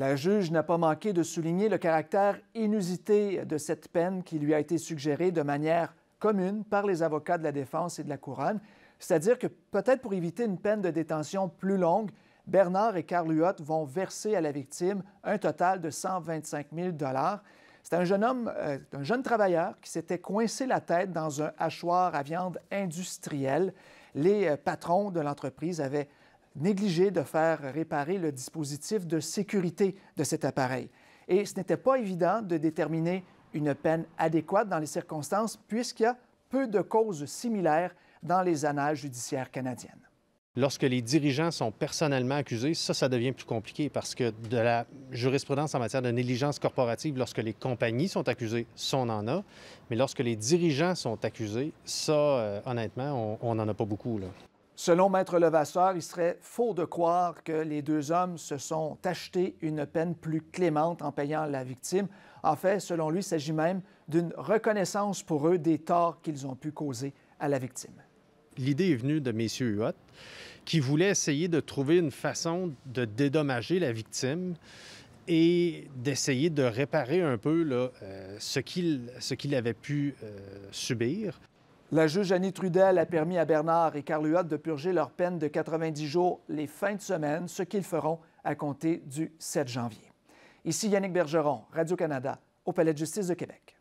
La juge n'a pas manqué de souligner le caractère inusité de cette peine qui lui a été suggérée de manière commune par les avocats de la défense et de la couronne, c'est-à-dire que peut-être pour éviter une peine de détention plus longue, Bernard et Carl Huot vont verser à la victime un total de 125 000 C'est un jeune homme, euh, un jeune travailleur qui s'était coincé la tête dans un hachoir à viande industrielle. Les euh, patrons de l'entreprise avaient négligé de faire réparer le dispositif de sécurité de cet appareil. Et ce n'était pas évident de déterminer une peine adéquate dans les circonstances, puisqu'il y a peu de causes similaires dans les annales judiciaires canadiennes. Lorsque les dirigeants sont personnellement accusés, ça, ça devient plus compliqué parce que de la jurisprudence en matière de négligence corporative, lorsque les compagnies sont accusées, ça, on en a. Mais lorsque les dirigeants sont accusés, ça, euh, honnêtement, on n'en a pas beaucoup. Là. Selon Maître Levasseur, il serait faux de croire que les deux hommes se sont achetés une peine plus clémente en payant la victime. En fait, selon lui, il s'agit même d'une reconnaissance pour eux des torts qu'ils ont pu causer à la victime. L'idée est venue de messieurs Huot, qui voulait essayer de trouver une façon de dédommager la victime et d'essayer de réparer un peu euh, ce qu'il avait pu euh, subir. La juge Annie Trudel a permis à Bernard et Carl Huot de purger leur peine de 90 jours les fins de semaine, ce qu'ils feront à compter du 7 janvier. Ici Yannick Bergeron, Radio-Canada, au Palais de justice de Québec.